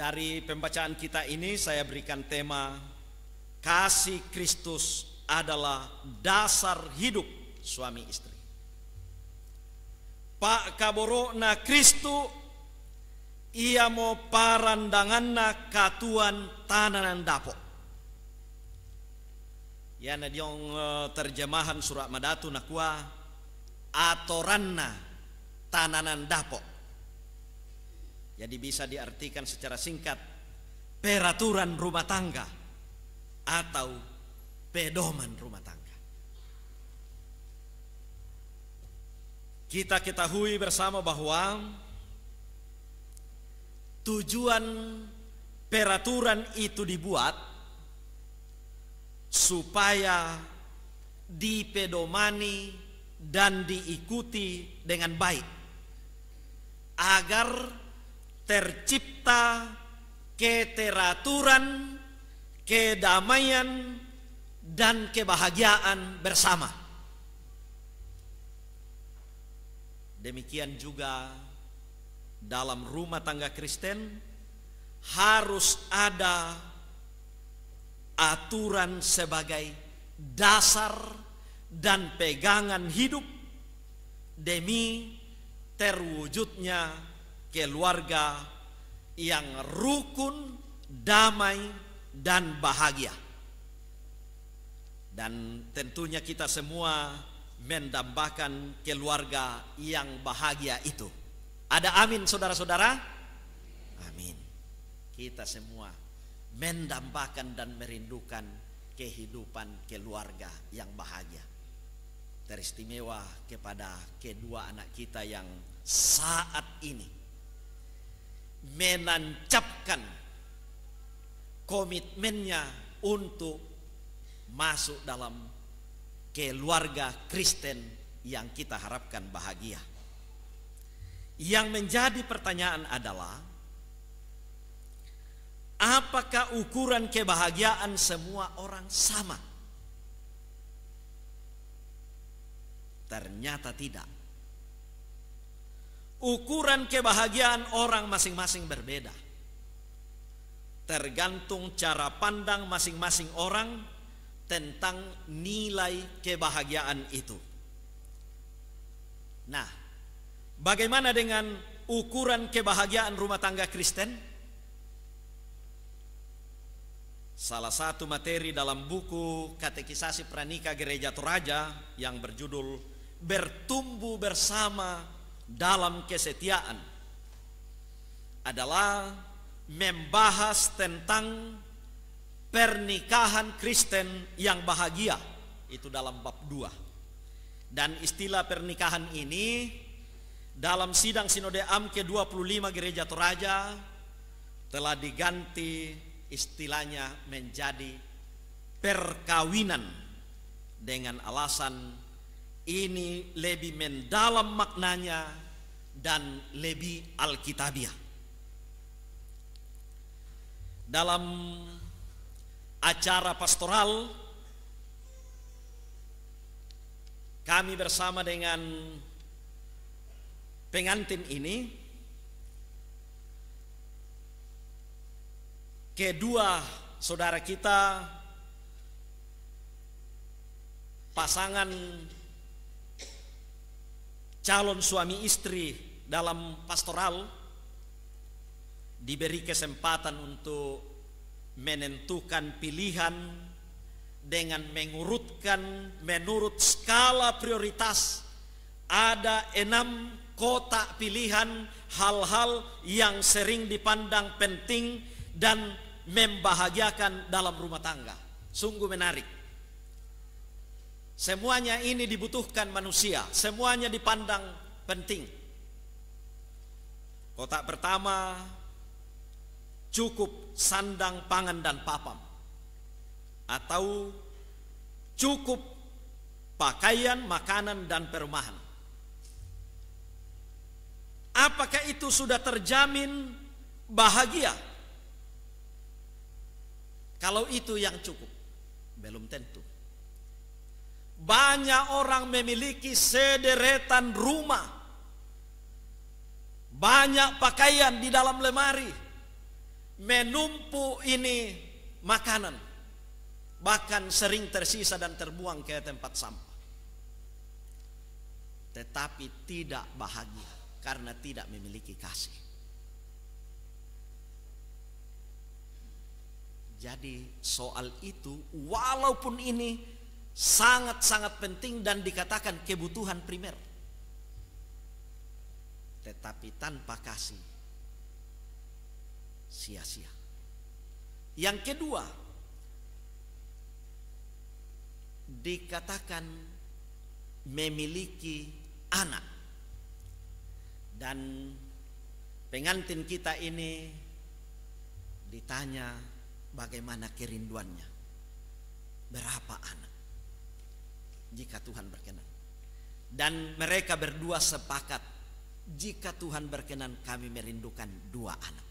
Dari pembacaan kita ini saya berikan tema kasih Kristus adalah dasar hidup suami istri. Pak Kaboro na Kristu ia mau parandanganna katuan tananan dapok. Ya na diong e, terjemahan surat madatu atau atoranna tananan dapok. Jadi bisa diartikan secara singkat peraturan rumah tangga atau pedoman rumah tangga. Kita ketahui bersama bahwa tujuan peraturan itu dibuat supaya dipedomani dan diikuti dengan baik agar tercipta keteraturan, kedamaian, dan kebahagiaan bersama. Demikian juga dalam rumah tangga Kristen harus ada aturan sebagai dasar dan pegangan hidup demi terwujudnya keluarga yang rukun, damai, dan bahagia. Dan tentunya kita semua mendambakan keluarga yang bahagia itu. Ada amin saudara-saudara? Amin. Kita semua mendambakan dan merindukan kehidupan keluarga yang bahagia. Teristimewa kepada kedua anak kita yang saat ini menancapkan komitmennya untuk masuk dalam keluarga Kristen yang kita harapkan bahagia. Yang menjadi pertanyaan adalah apakah ukuran kebahagiaan semua orang sama? Ternyata tidak ukuran kebahagiaan orang masing-masing berbeda. Tergantung cara pandang masing-masing orang tentang nilai kebahagiaan itu. Nah, bagaimana dengan ukuran kebahagiaan rumah tangga Kristen? Salah satu materi dalam buku Katekisasi Pranika Gereja Toraja yang berjudul Bertumbuh Bersama dalam kesetiaan adalah membahas tentang pernikahan Kristen yang bahagia itu dalam bab 2 dan istilah pernikahan ini dalam sidang sinode AM ke-25 Gereja Toraja telah diganti istilahnya menjadi perkawinan dengan alasan ini lebih mendalam maknanya dan lebih alkitabiah. Dalam acara pastoral kami bersama dengan pengantin ini kedua saudara kita pasangan calon suami istri dalam pastoral diberi kesempatan untuk menentukan pilihan dengan mengurutkan menurut skala prioritas ada enam kotak pilihan hal-hal yang sering dipandang penting dan membahagiakan dalam rumah tangga. Sungguh menarik. Semuanya ini dibutuhkan manusia, semuanya dipandang penting. Kotak pertama cukup sandang pangan dan papam atau cukup pakaian, makanan dan perumahan. Apakah itu sudah terjamin bahagia? Kalau itu yang cukup, belum tentu. Banyak orang memiliki sederetan rumah. Banyak pakaian di dalam lemari. Menumpu ini makanan. Bahkan sering tersisa dan terbuang ke tempat sampah. Tetapi tidak bahagia karena tidak memiliki kasih. Jadi soal itu walaupun ini sangat-sangat penting dan dikatakan kebutuhan primer. Tetapi tanpa kasih sia-sia. Yang kedua, dikatakan memiliki anak. Dan pengantin kita ini ditanya bagaimana kerinduannya. Berapa anak? jika Tuhan berkenan. Dan mereka berdua sepakat, jika Tuhan berkenan kami merindukan dua anak.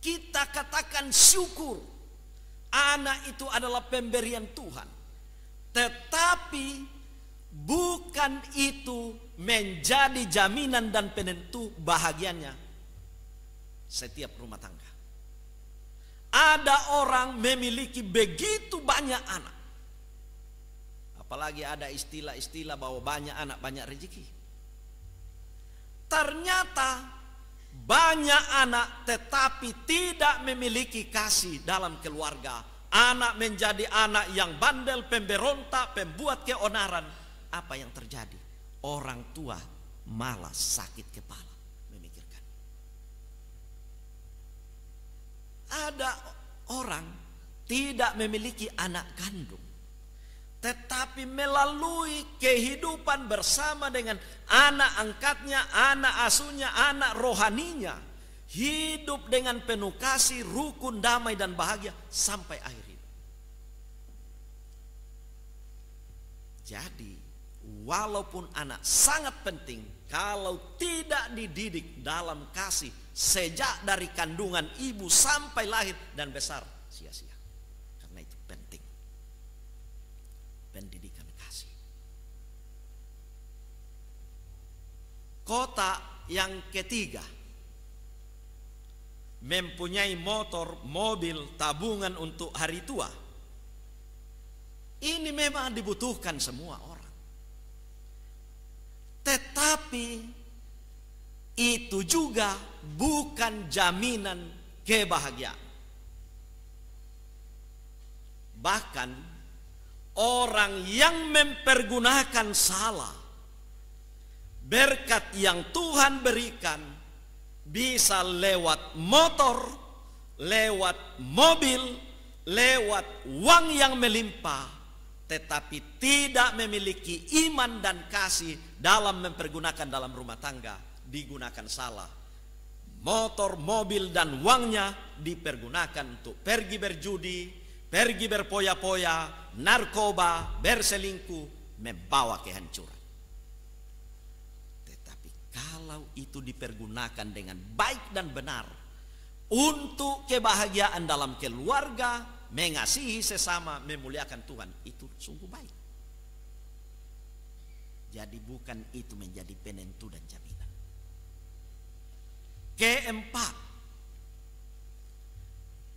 Kita katakan syukur, anak itu adalah pemberian Tuhan. Tetapi bukan itu menjadi jaminan dan penentu bahagianya setiap rumah tangga. Ada orang memiliki begitu banyak anak Apalagi ada istilah-istilah bahwa banyak anak banyak rezeki. Ternyata banyak anak tetapi tidak memiliki kasih dalam keluarga. Anak menjadi anak yang bandel, pemberontak, pembuat keonaran. Apa yang terjadi? Orang tua malah sakit kepala memikirkan. Ada orang tidak memiliki anak kandung tetapi melalui kehidupan bersama dengan anak angkatnya, anak asuhnya, anak rohaninya, hidup dengan penuh kasih, rukun, damai dan bahagia sampai akhir hidup. Jadi, walaupun anak sangat penting, kalau tidak dididik dalam kasih sejak dari kandungan ibu sampai lahir dan besar, sia-sia. kota yang ketiga mempunyai motor, mobil, tabungan untuk hari tua. Ini memang dibutuhkan semua orang. Tetapi itu juga bukan jaminan kebahagiaan. Bahkan orang yang mempergunakan salah berkat yang Tuhan berikan bisa lewat motor, lewat mobil, lewat uang yang melimpah, tetapi tidak memiliki iman dan kasih dalam mempergunakan dalam rumah tangga, digunakan salah. Motor, mobil, dan uangnya dipergunakan untuk pergi berjudi, pergi berpoya-poya, narkoba, berselingkuh, membawa kehancuran. Kalau itu dipergunakan dengan baik dan benar untuk kebahagiaan dalam keluarga, mengasihi sesama, memuliakan Tuhan, itu sungguh baik. Jadi bukan itu menjadi penentu dan jaminan. Keempat,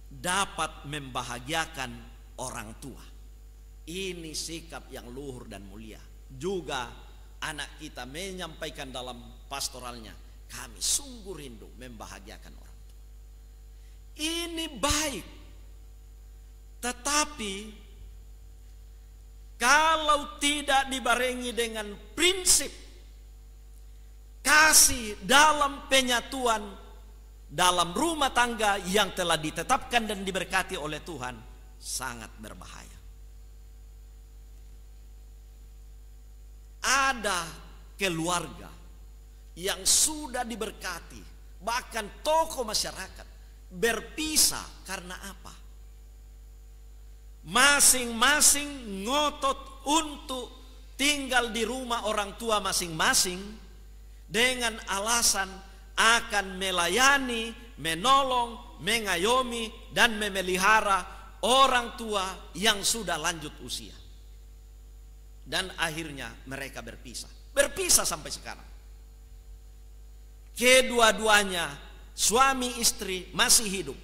dapat membahagiakan orang tua. Ini sikap yang luhur dan mulia. Juga anak kita menyampaikan dalam pastoralnya. Kami sungguh rindu membahagiakan orang tua. Ini baik. Tetapi kalau tidak dibarengi dengan prinsip kasih dalam penyatuan dalam rumah tangga yang telah ditetapkan dan diberkati oleh Tuhan sangat berbahaya. Ada keluarga yang sudah diberkati, bahkan toko masyarakat berpisah karena apa? Masing-masing ngotot untuk tinggal di rumah orang tua masing-masing dengan alasan akan melayani, menolong, mengayomi dan memelihara orang tua yang sudah lanjut usia. Dan akhirnya mereka berpisah. Berpisah sampai sekarang kedua-duanya suami istri masih hidup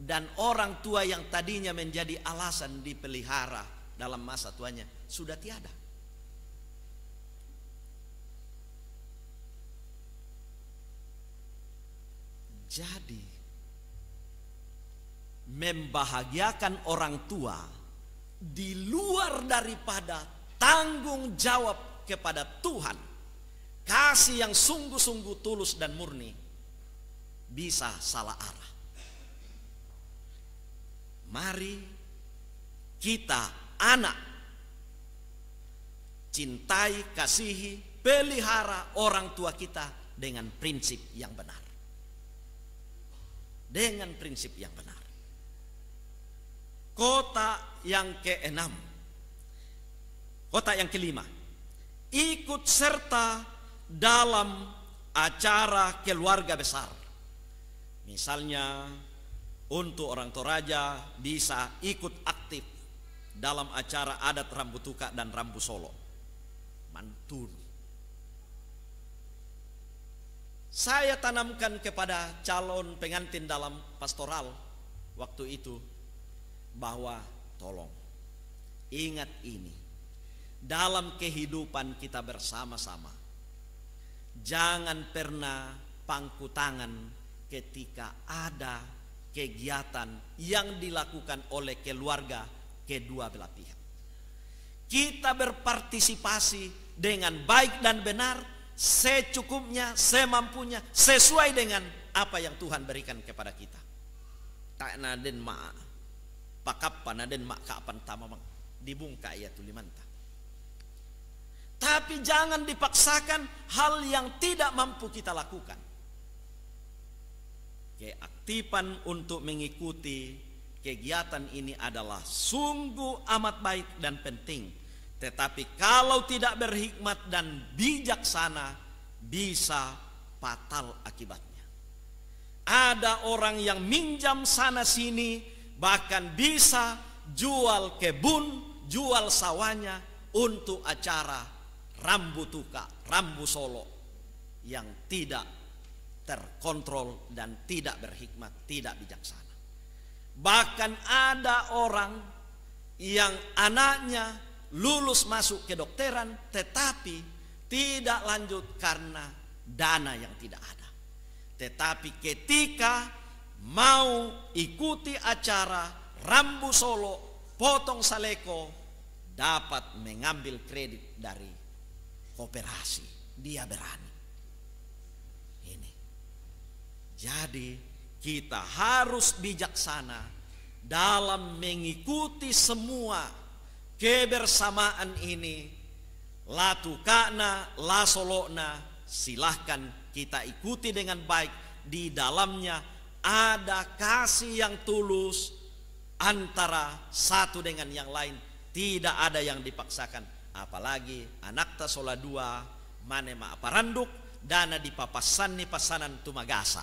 dan orang tua yang tadinya menjadi alasan dipelihara dalam masa tuanya sudah tiada. Jadi membahagiakan orang tua di luar daripada tanggung jawab kepada Tuhan kasih yang sungguh-sungguh tulus dan murni bisa salah arah. Mari kita anak cintai, kasihi, pelihara orang tua kita dengan prinsip yang benar. Dengan prinsip yang benar. Kota yang keenam. Kota yang kelima. Ikut serta dalam acara keluarga besar. Misalnya untuk orang Toraja bisa ikut aktif dalam acara adat Rambu Tuka dan Rambu Solo. Mantun. Saya tanamkan kepada calon pengantin dalam pastoral waktu itu bahwa tolong ingat ini dalam kehidupan kita bersama-sama Jangan pernah pangku tangan ketika ada kegiatan yang dilakukan oleh keluarga kedua belah pihak. Kita berpartisipasi dengan baik dan benar secukupnya, semampunya, sesuai dengan apa yang Tuhan berikan kepada kita. Tak naden ma pakap naden mak kapan tamamang dibungkai ya tulimanta. Tapi jangan dipaksakan hal yang tidak mampu kita lakukan. Keaktifan untuk mengikuti kegiatan ini adalah sungguh amat baik dan penting. Tetapi kalau tidak berhikmat dan bijaksana bisa fatal akibatnya. Ada orang yang minjam sana sini bahkan bisa jual kebun, jual sawahnya untuk acara rambu tuka, rambu solo yang tidak terkontrol dan tidak berhikmat, tidak bijaksana. Bahkan ada orang yang anaknya lulus masuk kedokteran tetapi tidak lanjut karena dana yang tidak ada. Tetapi ketika mau ikuti acara Rambu Solo, potong saleko, dapat mengambil kredit dari operasi. Dia berani. Ini. Jadi kita harus bijaksana dalam mengikuti semua kebersamaan ini. Latukana, lasolokna, silahkan kita ikuti dengan baik. Di dalamnya ada kasih yang tulus antara satu dengan yang lain. Tidak ada yang dipaksakan apalagi anakta sola dua mane ma randuk dana di papasan ni pasanan tumagasa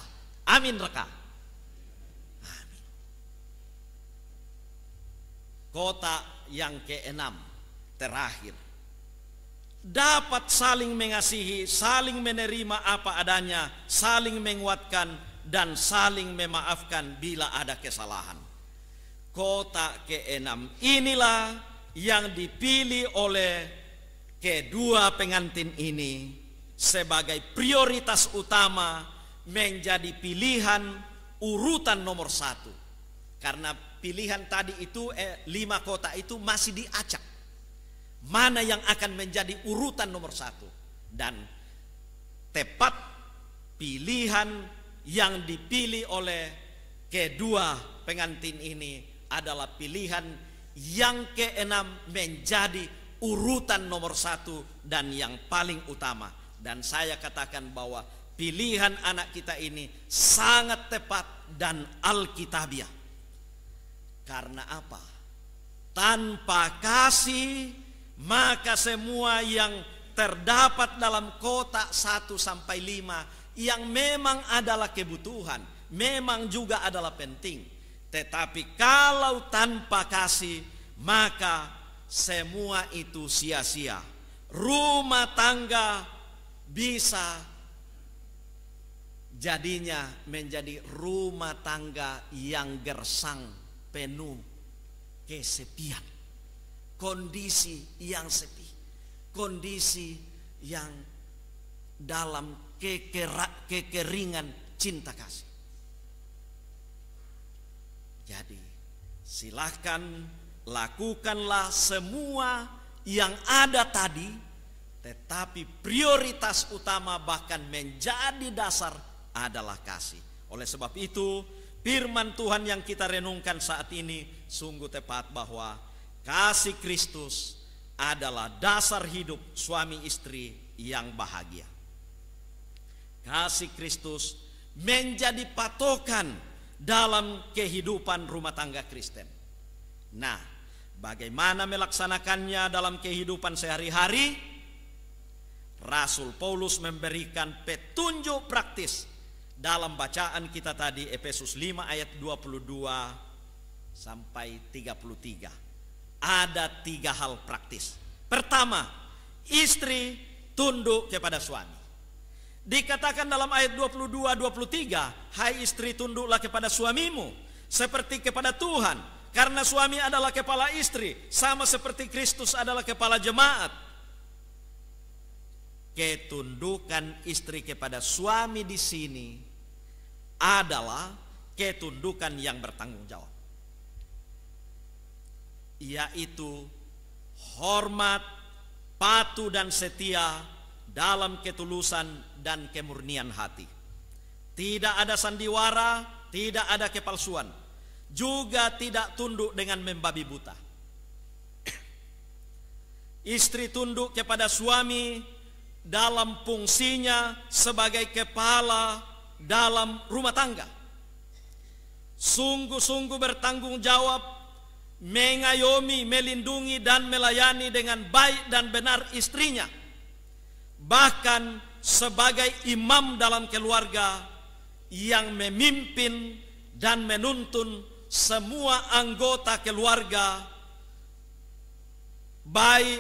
amin reka amin kota yang keenam terakhir dapat saling mengasihi, saling menerima apa adanya, saling menguatkan dan saling memaafkan bila ada kesalahan. Kota keenam inilah yang dipilih oleh kedua pengantin ini sebagai prioritas utama menjadi pilihan urutan nomor satu. Karena pilihan tadi itu eh, lima kota itu masih diacak. Mana yang akan menjadi urutan nomor satu. Dan tepat pilihan yang dipilih oleh kedua pengantin ini adalah pilihan yang keenam menjadi urutan nomor satu dan yang paling utama. Dan saya katakan bahwa pilihan anak kita ini sangat tepat dan alkitabiah. Karena apa? Tanpa kasih maka semua yang terdapat dalam kotak 1 sampai 5 yang memang adalah kebutuhan, memang juga adalah penting tetapi kalau tanpa kasih, maka semua itu sia-sia. Rumah tangga bisa jadinya menjadi rumah tangga yang gersang, penuh kesepian. Kondisi yang sepi, kondisi yang dalam kekeringan cinta kasih. Jadi, silahkan lakukanlah semua yang ada tadi, tetapi prioritas utama bahkan menjadi dasar adalah kasih. Oleh sebab itu, firman Tuhan yang kita renungkan saat ini sungguh tepat bahwa kasih Kristus adalah dasar hidup suami istri yang bahagia. Kasih Kristus menjadi patokan dalam kehidupan rumah tangga Kristen. Nah, bagaimana melaksanakannya dalam kehidupan sehari-hari? Rasul Paulus memberikan petunjuk praktis dalam bacaan kita tadi Efesus 5 ayat 22 sampai 33. Ada tiga hal praktis. Pertama, istri tunduk kepada suami. Dikatakan dalam ayat 22 23, "Hai istri tunduklah kepada suamimu seperti kepada Tuhan, karena suami adalah kepala istri, sama seperti Kristus adalah kepala jemaat." Ketundukan istri kepada suami di sini adalah ketundukan yang bertanggung jawab. Yaitu hormat, patuh dan setia dalam ketulusan dan kemurnian hati. Tidak ada sandiwara, tidak ada kepalsuan, juga tidak tunduk dengan membabi buta. Istri tunduk kepada suami dalam fungsinya sebagai kepala dalam rumah tangga. Sungguh-sungguh bertanggung jawab mengayomi, melindungi dan melayani dengan baik dan benar istrinya bahkan sebagai imam dalam keluarga yang memimpin dan menuntun semua anggota keluarga baik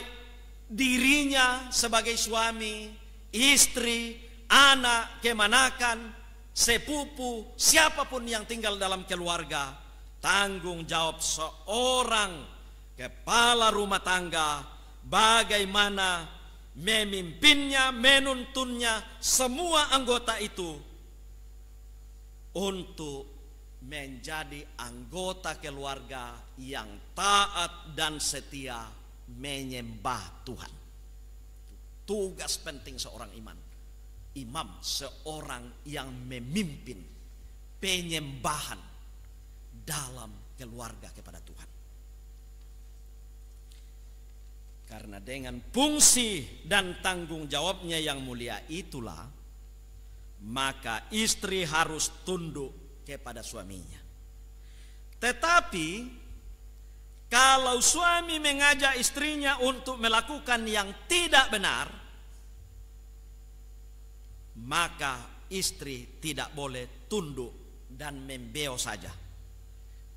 dirinya sebagai suami, istri, anak, kemanakan, sepupu, siapapun yang tinggal dalam keluarga, tanggung jawab seorang kepala rumah tangga bagaimana memimpinnya, menuntunnya semua anggota itu untuk menjadi anggota keluarga yang taat dan setia menyembah Tuhan. Tugas penting seorang iman. Imam seorang yang memimpin penyembahan dalam keluarga kepada Tuhan. Karena dengan fungsi dan tanggung jawabnya yang mulia itulah maka istri harus tunduk kepada suaminya. Tetapi kalau suami mengajak istrinya untuk melakukan yang tidak benar, maka istri tidak boleh tunduk dan membeo saja.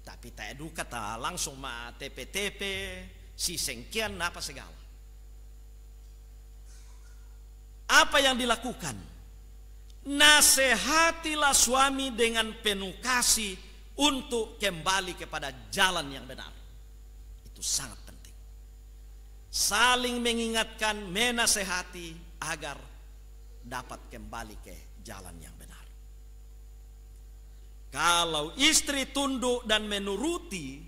Tapi tak ada kata langsung ma tepe-tepe, si Sengkian segala? Apa yang dilakukan? Nasehatilah suami dengan penuh kasih untuk kembali kepada jalan yang benar. Itu sangat penting. Saling mengingatkan, menasehati agar dapat kembali ke jalan yang benar. Kalau istri tunduk dan menuruti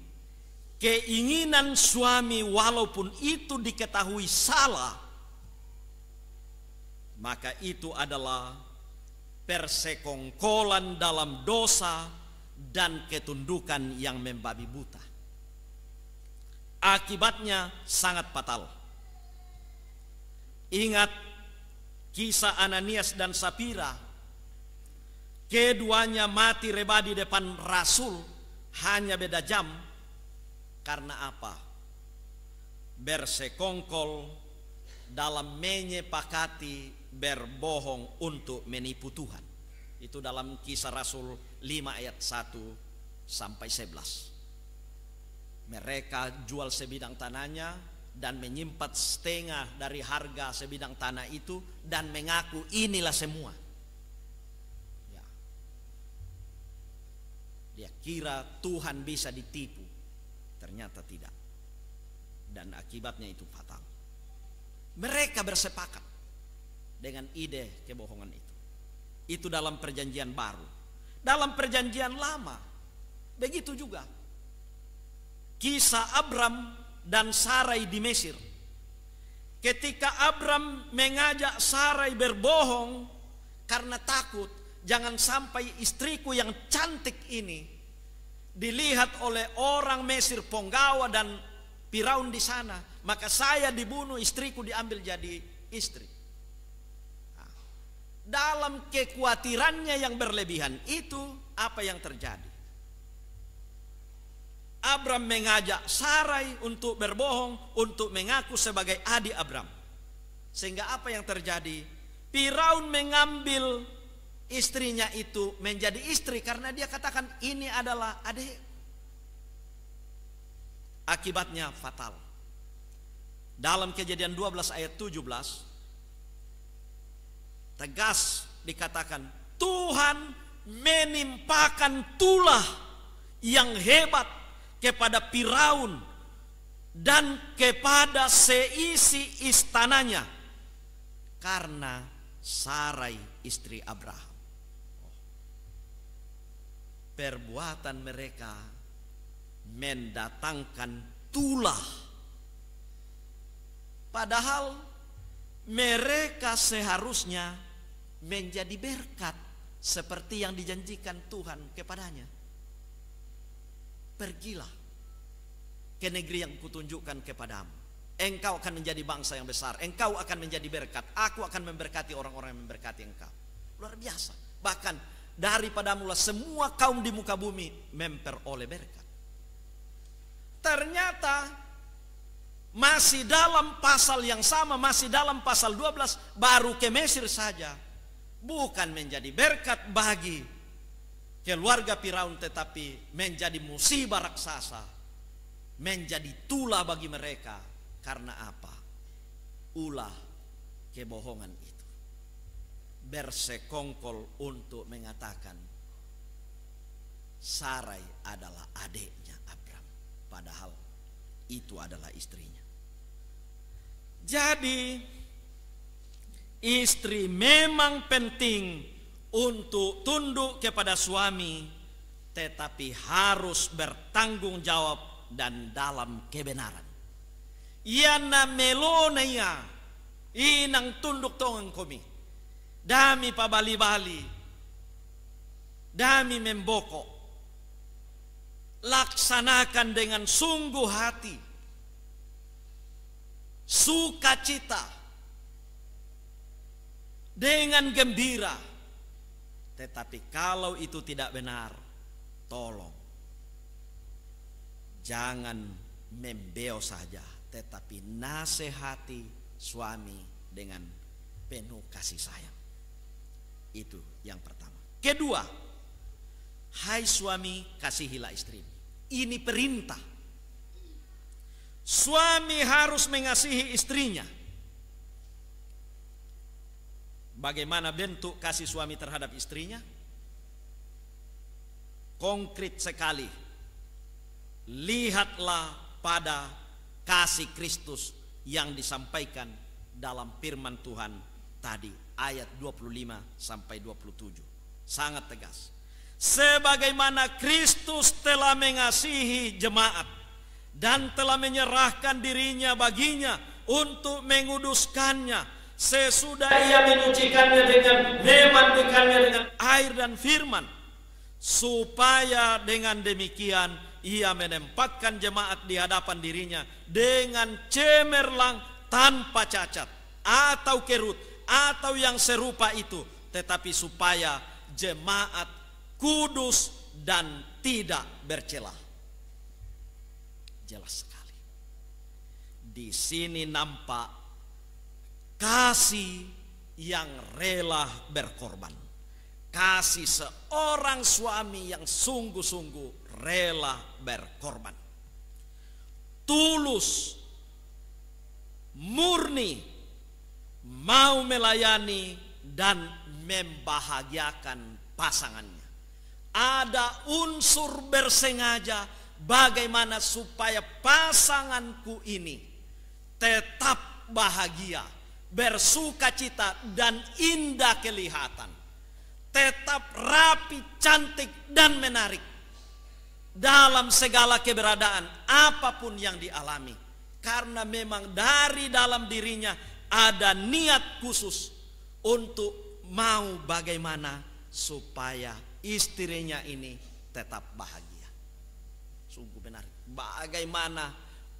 keinginan suami walaupun itu diketahui salah maka itu adalah persekongkolan dalam dosa dan ketundukan yang membabi buta akibatnya sangat fatal ingat kisah Ananias dan Sapira keduanya mati reba di depan Rasul hanya beda jam karena apa? Bersekongkol dalam menyepakati berbohong untuk menipu Tuhan. Itu dalam kisah Rasul 5 ayat 1 sampai 11. Mereka jual sebidang tanahnya dan menyimpat setengah dari harga sebidang tanah itu dan mengaku inilah semua. Ya. Dia kira Tuhan bisa ditipu. Ternyata tidak. Dan akibatnya itu fatal. Mereka bersepakat dengan ide kebohongan itu. Itu dalam perjanjian baru. Dalam perjanjian lama. Begitu juga. Kisah Abram dan Sarai di Mesir. Ketika Abram mengajak Sarai berbohong karena takut jangan sampai istriku yang cantik ini dilihat oleh orang Mesir Ponggawa dan Firaun di sana, maka saya dibunuh, istriku diambil jadi istri. Nah, dalam kekhawatirannya yang berlebihan itu apa yang terjadi? Abram mengajak Sarai untuk berbohong, untuk mengaku sebagai adik Abram. Sehingga apa yang terjadi? Firaun mengambil istrinya itu menjadi istri karena dia katakan ini adalah adik. Akibatnya fatal. Dalam kejadian 12 ayat 17 tegas dikatakan Tuhan menimpakan tulah yang hebat kepada Piraun dan kepada seisi istananya karena Sarai istri Abraham perbuatan mereka mendatangkan tulah. Padahal mereka seharusnya menjadi berkat seperti yang dijanjikan Tuhan kepadanya. Pergilah ke negeri yang kutunjukkan kepadamu. Engkau akan menjadi bangsa yang besar. Engkau akan menjadi berkat. Aku akan memberkati orang-orang yang memberkati engkau. Luar biasa. Bahkan mulai semua kaum di muka bumi memperoleh berkat. Ternyata masih dalam pasal yang sama, masih dalam pasal 12 baru ke Mesir saja. Bukan menjadi berkat bagi keluarga Firaun tetapi menjadi musibah raksasa. Menjadi tula bagi mereka karena apa? Ulah kebohongan bersekongkol untuk mengatakan Sarai adalah adiknya Abram padahal itu adalah istrinya jadi istri memang penting untuk tunduk kepada suami tetapi harus bertanggung jawab dan dalam kebenaran ia namelonia inang tunduk tongan komi dami pabali-bali, dami memboko, laksanakan dengan sungguh hati, sukacita, dengan gembira. Tetapi kalau itu tidak benar, tolong jangan membeo saja, tetapi nasihati suami dengan penuh kasih sayang. Itu yang pertama. Kedua, hai suami kasihilah istrimu. Ini perintah. Suami harus mengasihi istrinya. Bagaimana bentuk kasih suami terhadap istrinya? Konkret sekali. Lihatlah pada kasih Kristus yang disampaikan dalam firman Tuhan tadi ayat 25 sampai 27. Sangat tegas. Sebagaimana Kristus telah mengasihi jemaat dan telah menyerahkan dirinya baginya untuk menguduskannya sesudah ia menyucikannya dengan memandikannya dengan air dan firman supaya dengan demikian ia menempatkan jemaat di hadapan dirinya dengan cemerlang tanpa cacat atau kerut atau yang serupa itu, tetapi supaya jemaat kudus dan tidak bercela. Jelas sekali. Di sini nampak kasih yang rela berkorban. Kasih seorang suami yang sungguh-sungguh rela berkorban. Tulus, murni, mau melayani dan membahagiakan pasangannya. Ada unsur bersengaja bagaimana supaya pasanganku ini tetap bahagia, bersuka cita dan indah kelihatan. Tetap rapi, cantik dan menarik. Dalam segala keberadaan apapun yang dialami. Karena memang dari dalam dirinya ada niat khusus untuk mau bagaimana supaya istrinya ini tetap bahagia. Sungguh benar. Bagaimana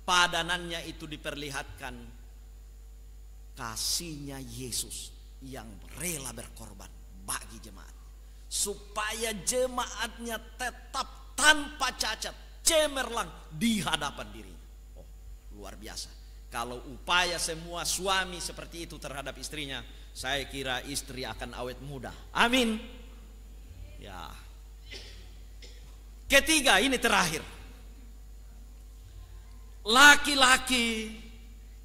padanannya itu diperlihatkan kasihnya Yesus yang rela berkorban bagi jemaat supaya jemaatnya tetap tanpa cacat cemerlang di hadapan dirinya. Oh, luar biasa. Kalau upaya semua suami seperti itu terhadap istrinya, saya kira istri akan awet muda. Amin. Ya. Ketiga, ini terakhir. Laki-laki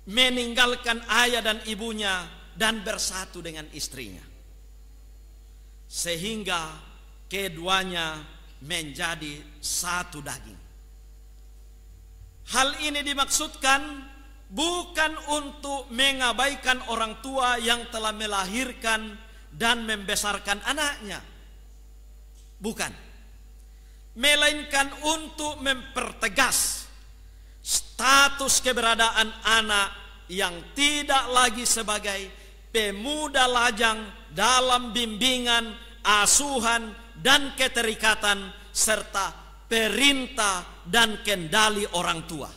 meninggalkan ayah dan ibunya dan bersatu dengan istrinya. Sehingga keduanya menjadi satu daging. Hal ini dimaksudkan bukan untuk mengabaikan orang tua yang telah melahirkan dan membesarkan anaknya. Bukan. Melainkan untuk mempertegas status keberadaan anak yang tidak lagi sebagai pemuda lajang dalam bimbingan, asuhan, dan keterikatan serta perintah dan kendali orang tua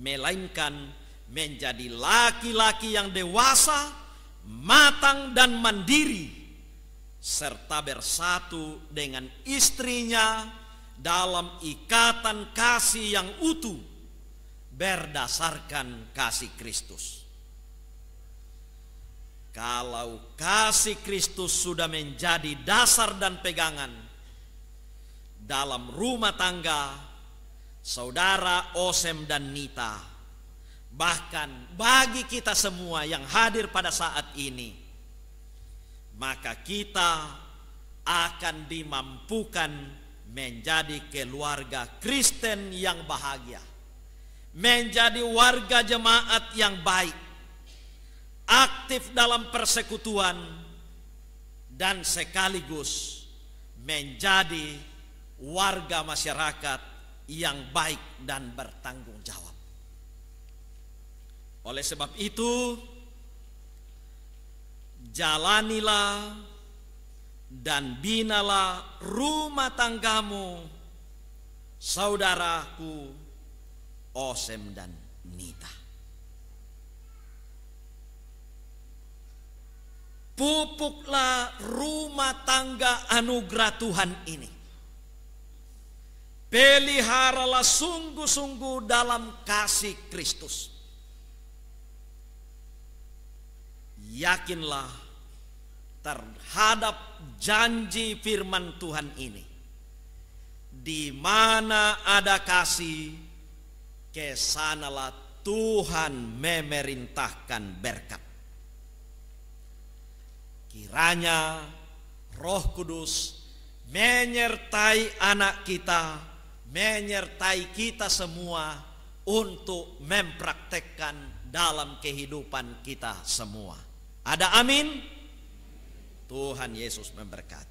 melainkan menjadi laki-laki yang dewasa, matang dan mandiri serta bersatu dengan istrinya dalam ikatan kasih yang utuh berdasarkan kasih Kristus. Kalau kasih Kristus sudah menjadi dasar dan pegangan dalam rumah tangga, saudara Osem dan Nita, bahkan bagi kita semua yang hadir pada saat ini, maka kita akan dimampukan menjadi keluarga Kristen yang bahagia, menjadi warga jemaat yang baik, aktif dalam persekutuan, dan sekaligus menjadi warga masyarakat yang baik dan bertanggung jawab. Oleh sebab itu, jalanilah dan binalah rumah tanggamu, saudaraku Osem dan Nita. Pupuklah rumah tangga anugerah Tuhan ini. Peliharalah sungguh-sungguh dalam kasih Kristus. Yakinlah terhadap janji firman Tuhan ini. Di mana ada kasih, kesanalah Tuhan memerintahkan berkat. Kiranya Roh Kudus menyertai anak kita menyertai kita semua untuk mempraktekkan dalam kehidupan kita semua. Ada amin? Tuhan Yesus memberkati.